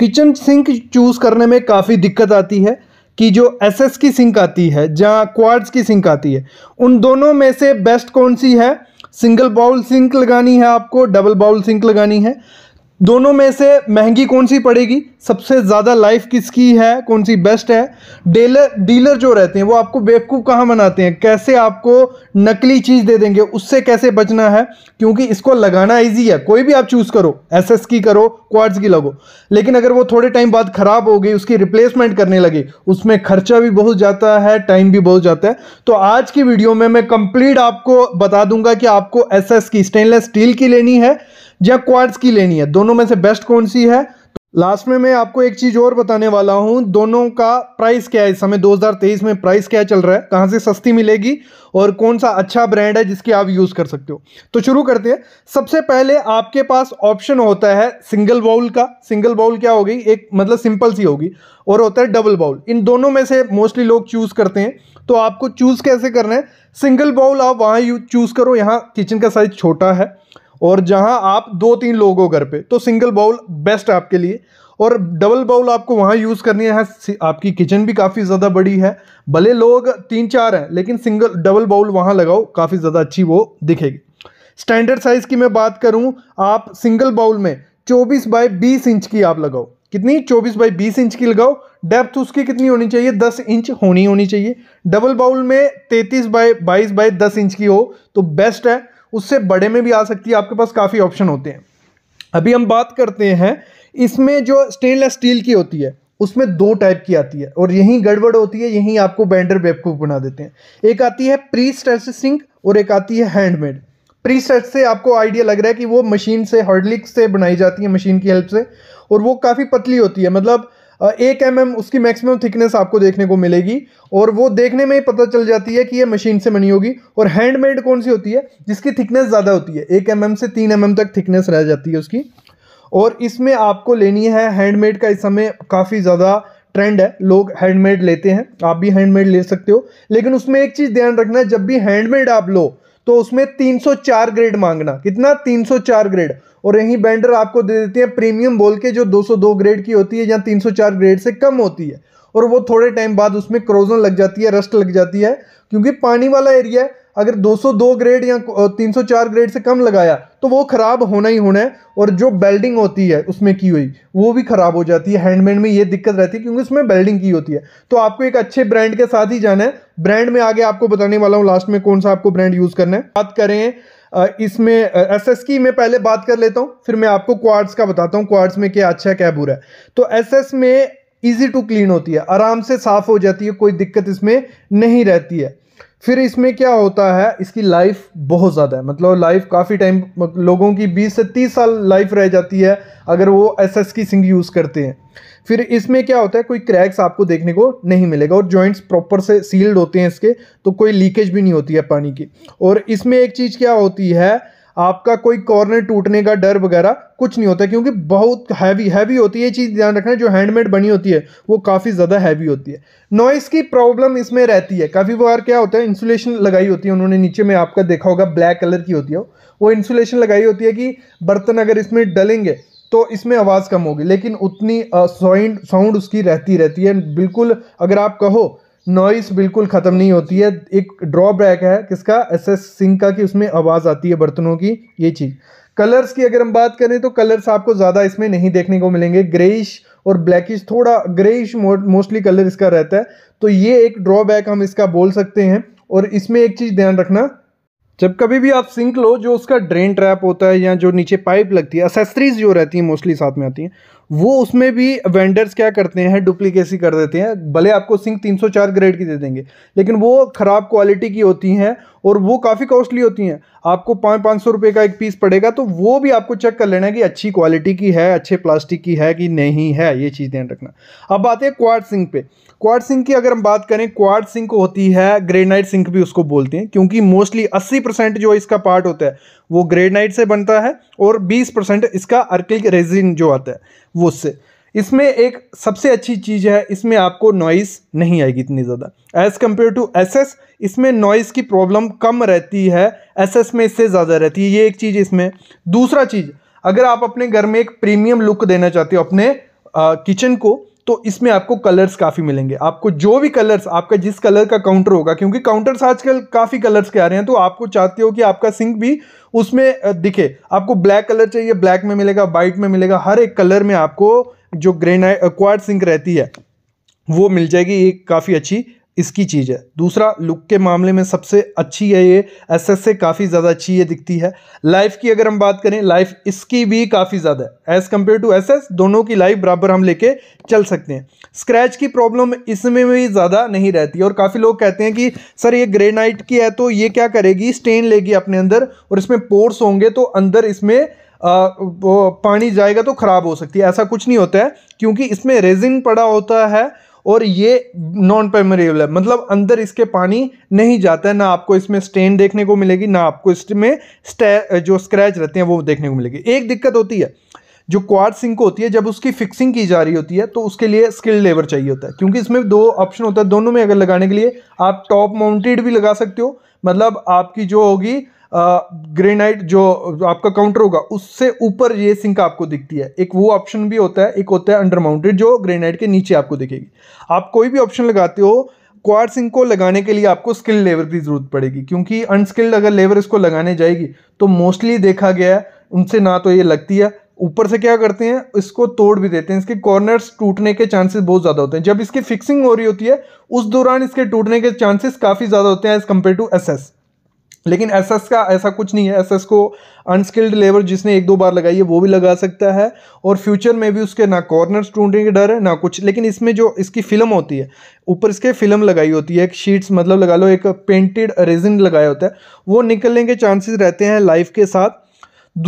Kitchen sink choose करने में काफ़ी दिक्कत आती है कि जो एस एस की सिंक आती है जहाँ क्वार्ट्स की सिंक आती है उन दोनों में से बेस्ट कौन सी है सिंगल बाउल सिंक लगानी है आपको डबल बाउल सिंक लगानी है दोनों में से महंगी कौन सी पड़ेगी सबसे ज़्यादा लाइफ किसकी है कौन सी बेस्ट है डीलर डीलर जो रहते हैं वो आपको बेवकूफ़ कहाँ बनाते हैं कैसे आपको नकली चीज़ दे देंगे उससे कैसे बचना है क्योंकि इसको लगाना ईजी है कोई भी आप चूज़ करो एसएस की करो क्वार्ट्स की लगो लेकिन अगर वो थोड़े टाइम बाद ख़राब हो गई उसकी रिप्लेसमेंट करने लगे उसमें खर्चा भी बहुत जाता है टाइम भी बहुत जाता है तो आज की वीडियो में मैं कंप्लीट आपको बता दूंगा कि आपको एस की स्टेनलेस स्टील की लेनी है या क्वार्ट्स की लेनी है दोनों में से बेस्ट कौन सी है तो लास्ट में मैं आपको एक चीज़ और बताने वाला हूं दोनों का प्राइस क्या है इस समय 2023 में प्राइस क्या चल रहा है कहां से सस्ती मिलेगी और कौन सा अच्छा ब्रांड है जिसकी आप यूज़ कर सकते हो तो शुरू करते हैं सबसे पहले आपके पास ऑप्शन होता है सिंगल बाउल का सिंगल बाउल क्या होगी एक मतलब सिंपल सी होगी और होता है डबल बाउल इन दोनों में से मोस्टली लोग चूज़ करते हैं तो आपको चूज़ कैसे करना है सिंगल बाउल आप वहां चूज़ करो यहाँ किचन का साइज़ छोटा है और जहां आप दो तीन लोग हो घर पे तो सिंगल बाउल बेस्ट आपके लिए और डबल बाउल आपको वहां यूज़ करनी है आपकी किचन भी काफ़ी ज़्यादा बड़ी है भले लोग तीन चार हैं लेकिन सिंगल डबल बाउल वहाँ लगाओ काफ़ी ज़्यादा अच्छी वो दिखेगी स्टैंडर्ड साइज़ की मैं बात करूँ आप सिंगल बाउल में चौबीस बाई बीस इंच की आप लगाओ कितनी चौबीस बाई बीस इंच की लगाओ डेप्थ उसकी कितनी होनी चाहिए दस इंच होनी होनी चाहिए डबल बाउल में तैतीस बाय बाईस बाय दस इंच की हो तो बेस्ट है उससे बड़े में भी आ सकती है आपके पास काफ़ी ऑप्शन होते हैं अभी हम बात करते हैं इसमें जो स्टेनलेस स्टील की होती है उसमें दो टाइप की आती है और यही गड़बड़ होती है यही आपको बैंडर बेवकूफ़ बना देते हैं एक आती है प्री स्ट्रेस सिंक और एक आती है हैंडमेड प्री स्ट्रेस से आपको आइडिया लग रहा है कि वो मशीन से हॉर्डलिक से बनाई जाती है मशीन की हेल्प से और वो काफ़ी पतली होती है मतलब एक एम mm उसकी मैक्सिमम थिकनेस आपको देखने को मिलेगी और वो देखने में ही पता चल जाती है कि ये मशीन से बनी होगी और हैंडमेड कौन सी होती है जिसकी थिकनेस ज़्यादा होती है एक एम mm से तीन एम mm तक थिकनेस रह जाती है उसकी और इसमें आपको लेनी है हैंडमेड का इस समय काफ़ी ज़्यादा ट्रेंड है लोग हैंडमेड लेते हैं आप भी हैंडमेड ले सकते हो लेकिन उसमें एक चीज़ ध्यान रखना है जब भी हैंडमेड आप लो तो उसमें 304 ग्रेड मांगना कितना 304 ग्रेड और यही बैंडर आपको दे देती है प्रीमियम बोल के जो 202 ग्रेड की होती है या 304 ग्रेड से कम होती है और वो थोड़े टाइम बाद उसमें क्रोजन लग जाती है रस्ट लग जाती है क्योंकि पानी वाला एरिया अगर 202 ग्रेड या 304 ग्रेड से कम लगाया तो वो ख़राब होना ही होना है और जो बेल्डिंग होती है उसमें की हुई वो भी ख़राब हो जाती है हैंडमेड में ये दिक्कत रहती है क्योंकि उसमें बेल्डिंग की होती है तो आपको एक अच्छे ब्रांड के साथ ही जाना है ब्रांड में आगे आपको बताने वाला हूँ लास्ट में कौन सा आपको ब्रांड यूज़ करना है बात करें इसमें एस की मैं पहले बात कर लेता हूँ फिर मैं आपको क्वार्ट्स का बताता हूँ क्वार्ट्स में क्या अच्छा है क्या बुरा है तो एस में ईजी टू क्लीन होती है आराम से साफ़ हो जाती है कोई दिक्कत इसमें नहीं रहती है फिर इसमें क्या होता है इसकी लाइफ बहुत ज़्यादा है मतलब लाइफ काफ़ी टाइम लोगों की 20 से 30 साल लाइफ रह जाती है अगर वो एस एस की सिंग यूज़ करते हैं फिर इसमें क्या होता है कोई क्रैक्स आपको देखने को नहीं मिलेगा और जॉइंट्स प्रॉपर से सील्ड होते हैं इसके तो कोई लीकेज भी नहीं होती है पानी की और इसमें एक चीज़ क्या होती है आपका कोई कॉर्नर टूटने का डर वगैरह कुछ नहीं होता क्योंकि बहुत हैवी हैवी होती है ये चीज़ ध्यान रखना जो हैंडमेड बनी होती है वो काफ़ी ज़्यादा हैवी होती है नॉइस की प्रॉब्लम इसमें रहती है काफ़ी बार क्या होता है इंसुलेशन लगाई होती है उन्होंने नीचे में आपका देखा होगा ब्लैक कलर की होती है वो इंसुलेशन लगाई होती है कि बर्तन अगर इसमें डलेंगे तो इसमें आवाज़ कम होगी लेकिन उतनी साउंड साउंड उसकी रहती रहती है बिल्कुल अगर आप कहो नॉइस बिल्कुल ख़त्म नहीं होती है एक ड्रॉबैक है किसका एस एस सिंह का कि उसमें आवाज़ आती है बर्तनों की ये चीज़ कलर्स की अगर हम बात करें तो कलर्स आपको ज़्यादा इसमें नहीं देखने को मिलेंगे ग्रेइश और ब्लैकिश थोड़ा ग्रेइश मोस्टली कलर इसका रहता है तो ये एक ड्रॉबैक हम इसका बोल सकते हैं और इसमें एक चीज़ ध्यान रखना जब कभी भी आप सिंक लो जो उसका ड्रेन ट्रैप होता है या जो नीचे पाइप लगती है असेसरीज जो रहती हैं मोस्टली साथ में आती हैं वो उसमें भी वेंडर्स क्या करते हैं डुप्लीकेसी कर देते हैं भले आपको सिंक 304 ग्रेड की दे देंगे लेकिन वो ख़राब क्वालिटी की होती हैं और वो काफ़ी कॉस्टली होती हैं आपको पाँच पाँच सौ रुपये का एक पीस पड़ेगा तो वो भी आपको चेक कर लेना है कि अच्छी क्वालिटी की है अच्छे प्लास्टिक की है कि नहीं है ये चीज़ ध्यान रखना अब बात है क्वाड सिंक पे क्वाड सिंक की अगर हम बात करें क्वाड सिंक होती है ग्रेनाइट सिंक भी उसको बोलते हैं क्योंकि मोस्टली अस्सी जो इसका पार्ट होता है वो ग्रेनाइट से बनता है और 20 परसेंट इसका अर्किक रेजिन जो आता है वो उससे इसमें एक सबसे अच्छी चीज़ है इसमें आपको नॉइस नहीं आएगी इतनी ज़्यादा एज़ कम्पेयर टू एस इसमें नॉइस की प्रॉब्लम कम रहती है एस में इससे ज़्यादा रहती है ये एक चीज़ इसमें दूसरा चीज़ अगर आप अपने घर में एक प्रीमियम लुक देना चाहते हो अपने किचन को तो इसमें आपको कलर्स काफ़ी मिलेंगे आपको जो भी कलर्स आपका जिस कलर का काउंटर होगा क्योंकि काउंटर्स आजकल काफ़ी कलर्स के आ रहे हैं तो आपको चाहते हो कि आपका सिंक भी उसमें दिखे आपको ब्लैक कलर चाहिए ब्लैक में मिलेगा वाइट में मिलेगा हर एक कलर में आपको जो ग्रेनाइट क्वार्ट सिंक रहती है वो मिल जाएगी ये काफ़ी अच्छी इसकी चीज़ है दूसरा लुक के मामले में सबसे अच्छी है ये एस एस से काफ़ी ज़्यादा अच्छी ये दिखती है लाइफ की अगर हम बात करें लाइफ इसकी भी काफ़ी ज़्यादा है as compare to S S दोनों की लाइफ बराबर हम लेके चल सकते हैं स्क्रैच की प्रॉब्लम इसमें भी ज़्यादा नहीं रहती और काफ़ी लोग कहते हैं कि सर ये ग्रेनाइट की है तो ये क्या करेगी स्टेन लेगी अपने अंदर और इसमें पोर्स होंगे तो अंदर इसमें आ, वो पानी जाएगा तो ख़राब हो सकती है ऐसा कुछ नहीं होता है क्योंकि इसमें रेजिन पड़ा होता है और ये नॉन पेमरेबल है मतलब अंदर इसके पानी नहीं जाता है ना आपको इसमें स्टेन देखने को मिलेगी ना आपको इसमें जो स्क्रैच रहते हैं वो देखने को मिलेगी एक दिक्कत होती है जो क्वार सिंक होती है जब उसकी फिक्सिंग की जा रही होती है तो उसके लिए स्किल लेबर चाहिए होता है क्योंकि इसमें दो ऑप्शन होता है दोनों में अगर लगाने के लिए आप टॉप माउंटेड भी लगा सकते हो मतलब आपकी जो होगी ग्रेनाइट जो आपका काउंटर होगा उससे ऊपर ये सिंक आपको दिखती है एक वो ऑप्शन भी होता है एक होता है अंडर माउंटेड जो ग्रेनाइट के नीचे आपको दिखेगी आप कोई भी ऑप्शन लगाते हो क्वार सिंक को लगाने के लिए आपको स्किल लेवर की ज़रूरत पड़ेगी क्योंकि अनस्किल्ड अगर लेवर इसको लगाने जाएगी तो मोस्टली देखा गया है उनसे ना तो ये लगती है ऊपर से क्या करते हैं इसको तोड़ भी देते हैं इसके कॉर्नर्स टूटने के चांसेस बहुत ज़्यादा होते हैं जब इसकी फिक्सिंग हो रही होती है उस दौरान इसके टूटने के चांसेस काफ़ी ज़्यादा होते हैं एज़ कम्पेयर टू एस लेकिन एसएस का ऐसा कुछ नहीं है एसएस को अनस्किल्ड लेबर जिसने एक दो बार लगाई है वो भी लगा सकता है और फ्यूचर में भी उसके ना कॉर्नर्स टूटने के डर है ना कुछ लेकिन इसमें जो इसकी फिल्म होती है ऊपर इसके फिल्म लगाई होती है एक शीट्स मतलब लगा लो एक पेंटेड रेजिन लगाया होता है वो निकलने के चांसेस रहते हैं लाइफ के साथ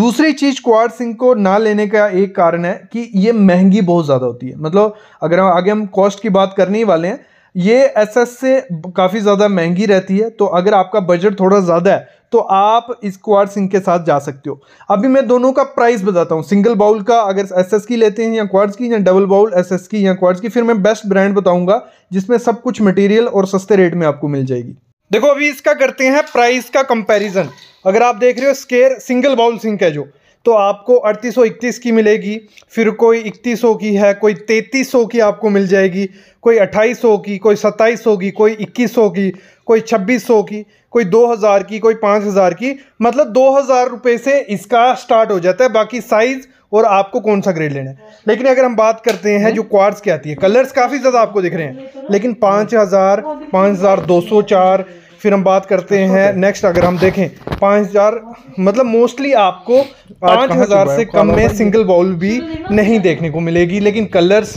दूसरी चीज़ क्वार सिंह को ना लेने का एक कारण है कि ये महंगी बहुत ज़्यादा होती है मतलब अगर आगे हम कॉस्ट की बात करने ही वाले हैं ये एस से काफ़ी ज़्यादा महंगी रहती है तो अगर आपका बजट थोड़ा ज़्यादा है तो आप क्वार सिंक के साथ जा सकते हो अभी मैं दोनों का प्राइस बताता हूँ सिंगल बाउल का अगर एसएस की लेते हैं या क्वार्स की या डबल बाउल एसएस की या क्वार्स की फिर मैं बेस्ट ब्रांड बताऊँगा जिसमें सब कुछ मटेरियल और सस्ते रेट में आपको मिल जाएगी देखो अभी इसका करते हैं प्राइस का कंपेरिजन अगर आप देख रहे हो स्केयर सिंगल बाउल सिंक है जो तो आपको अड़तीस की मिलेगी फिर कोई इकतीस की है कोई तैंतीस की आपको मिल जाएगी कोई अट्ठाईस की कोई सत्ताईस की कोई इक्कीस की कोई छब्बीस की कोई दो हज़ार की कोई पाँच हज़ार की मतलब दो हज़ार रुपये से इसका स्टार्ट हो जाता है बाकी साइज़ और आपको कौन सा ग्रेड लेना है लेकिन अगर हम बात करते हैं जो क्वार्स की आती है कलर्स काफ़ी ज़्यादा आपको दिख रहे हैं लेकिन पाँच हज़ार पाँच हज़ार दो सौ चार फिर हम बात करते अच्छा, हैं नेक्स्ट अगर हम देखें पाँच हज़ार मतलब मोस्टली आपको पाँच हज़ार से कम में सिंगल बाउल भी नहीं देखने को मिलेगी लेकिन कलर्स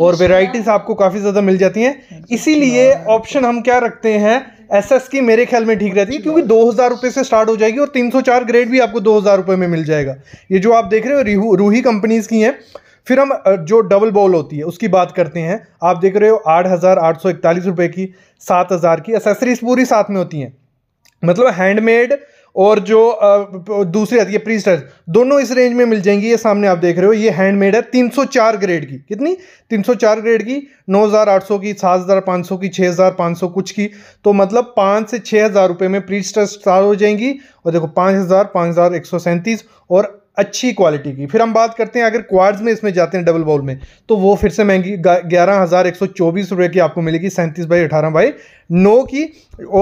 और वेराइटीज़ अच्छा। आपको काफ़ी ज़्यादा मिल जाती हैं अच्छा, इसीलिए ऑप्शन हम क्या रखते हैं एस एस की मेरे ख्याल में ठीक रहती है क्योंकि दो हज़ार रुपये से स्टार्ट हो जाएगी और तीन सौ चार ग्रेड भी आपको दो हज़ार रुपये में मिल जाएगा ये जो आप देख रहे हो रूही कंपनीज़ की हैं फिर हम जो डबल बॉल होती है उसकी बात करते हैं आप देख रहे हो आठ हज़ार आठ सौ इकतालीस रुपये की सात हज़ार की एसेसरीज पूरी साथ में होती हैं मतलब हैंडमेड और जो दूसरी आती है प्री दोनों इस रेंज में मिल जाएंगी ये सामने आप देख रहे हो ये हैंडमेड है 304 ग्रेड की कितनी 304 ग्रेड की 9800 की 7500 की 6500 कुछ की तो मतलब पाँच से छः हज़ार रुपये में प्री स्टार हो जाएंगी और देखो पाँच हज़ार पाँच हज़ार एक सौ सैंतीस और अच्छी क्वालिटी की फिर हम बात करते हैं अगर क्वार्ड्स में इसमें जाते हैं डबल बाउल में तो वो फिर से महंगी ग्यारह हज़ार एक सौ चौबीस रुपये की आपको मिलेगी सैंतीस बाई अठारह बाई नौ की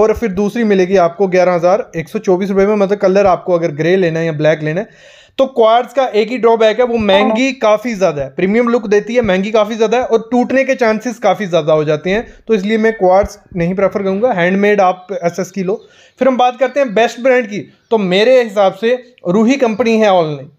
और फिर दूसरी मिलेगी आपको ग्यारह हज़ार एक सौ चौबीस रुपये में मतलब कलर आपको अगर ग्रे लेना है या ब्लैक लेना है तो क्वार्स का एक ही ड्रॉबैक है वो हाँ। महंगी काफ़ी ज़्यादा है प्रीमियम लुक देती है महंगी काफ़ी ज़्यादा है और टूटने के चांसेस काफ़ी ज़्यादा हो जाते हैं तो इसलिए मैं क्वार्स नहीं प्रेफर करूंगा हैंडमेड आप एस एस की लो फिर हम बात करते हैं बेस्ट ब्रांड की तो मेरे हिसाब से रूही कंपनी है ऑनलाइन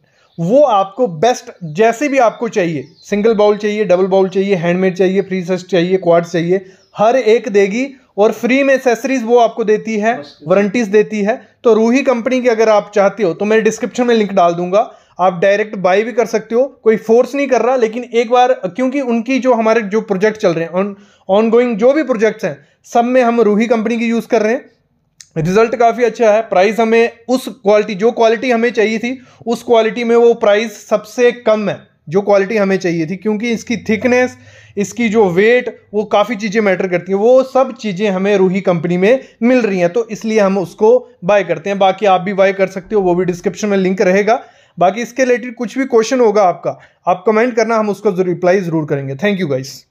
वो आपको बेस्ट जैसे भी आपको चाहिए सिंगल बाउल चाहिए डबल बाउल चाहिए हैंडमेड चाहिए फ्री सच चाहिए क्वार्स चाहिए हर एक देगी और फ्री में एसेसरीज वो आपको देती है वारंटीज देती है तो रूही कंपनी की अगर आप चाहते हो तो मैं डिस्क्रिप्शन में लिंक डाल दूंगा आप डायरेक्ट बाई भी कर सकते हो कोई फोर्स नहीं कर रहा लेकिन एक बार क्योंकि उनकी जो हमारे जो प्रोजेक्ट चल रहे हैं ऑन गोइंग जो भी प्रोजेक्ट्स हैं सब में हम रूही कंपनी की यूज़ कर रहे हैं रिजल्ट काफ़ी अच्छा है प्राइस हमें उस क्वालिटी जो क्वालिटी हमें चाहिए थी उस क्वालिटी में वो प्राइस सबसे कम है जो क्वालिटी हमें चाहिए थी क्योंकि इसकी थिकनेस इसकी जो वेट वो काफ़ी चीज़ें मैटर करती हैं वो सब चीज़ें हमें रूही कंपनी में मिल रही हैं तो इसलिए हम उसको बाय करते हैं बाकी आप भी बाय कर सकते हो वो भी डिस्क्रिप्शन में लिंक रहेगा बाकी इसके रिलेटेड कुछ भी क्वेश्चन होगा आपका आप कमेंट करना हम उसको रिप्लाई ज़रूर करेंगे थैंक यू गाइस